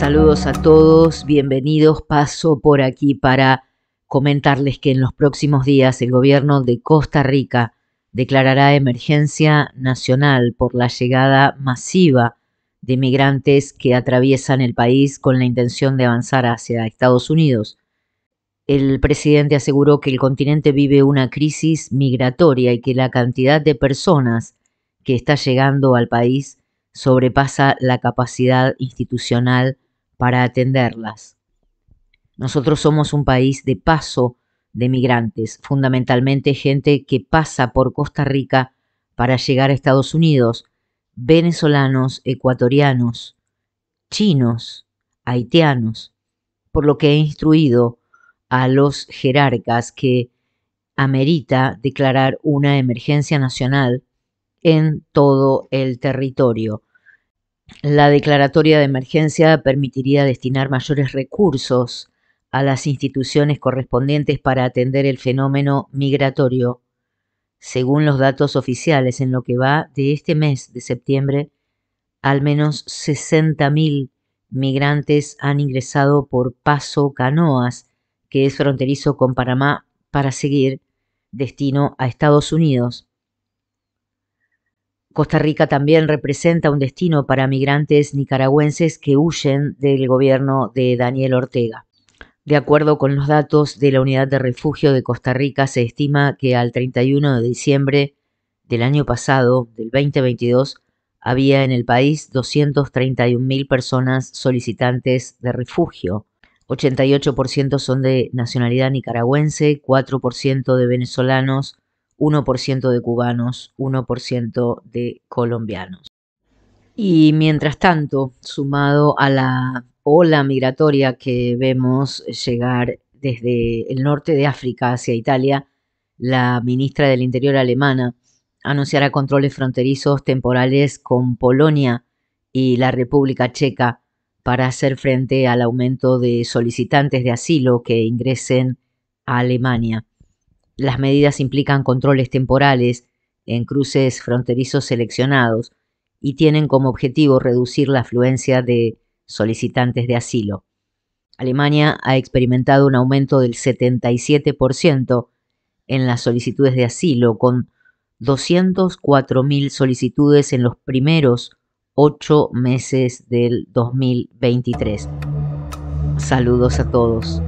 Saludos a todos, bienvenidos. Paso por aquí para comentarles que en los próximos días el gobierno de Costa Rica declarará emergencia nacional por la llegada masiva de migrantes que atraviesan el país con la intención de avanzar hacia Estados Unidos. El presidente aseguró que el continente vive una crisis migratoria y que la cantidad de personas que está llegando al país sobrepasa la capacidad institucional para atenderlas. Nosotros somos un país de paso de migrantes, fundamentalmente gente que pasa por Costa Rica para llegar a Estados Unidos, venezolanos, ecuatorianos, chinos, haitianos, por lo que he instruido a los jerarcas que amerita declarar una emergencia nacional en todo el territorio la declaratoria de emergencia permitiría destinar mayores recursos a las instituciones correspondientes para atender el fenómeno migratorio, según los datos oficiales en lo que va de este mes de septiembre al menos 60.000 migrantes han ingresado por Paso Canoas, que es fronterizo con Panamá, para seguir destino a Estados Unidos. Costa Rica también representa un destino para migrantes nicaragüenses que huyen del gobierno de Daniel Ortega. De acuerdo con los datos de la Unidad de Refugio de Costa Rica, se estima que al 31 de diciembre del año pasado, del 2022, había en el país 231.000 personas solicitantes de refugio. 88% son de nacionalidad nicaragüense, 4% de venezolanos, 1% de cubanos, 1% de colombianos. Y mientras tanto, sumado a la ola migratoria que vemos llegar desde el norte de África hacia Italia, la ministra del Interior alemana anunciará controles fronterizos temporales con Polonia y la República Checa para hacer frente al aumento de solicitantes de asilo que ingresen a Alemania. Las medidas implican controles temporales en cruces fronterizos seleccionados y tienen como objetivo reducir la afluencia de solicitantes de asilo. Alemania ha experimentado un aumento del 77% en las solicitudes de asilo, con 204.000 solicitudes en los primeros ocho meses del 2023. Saludos a todos.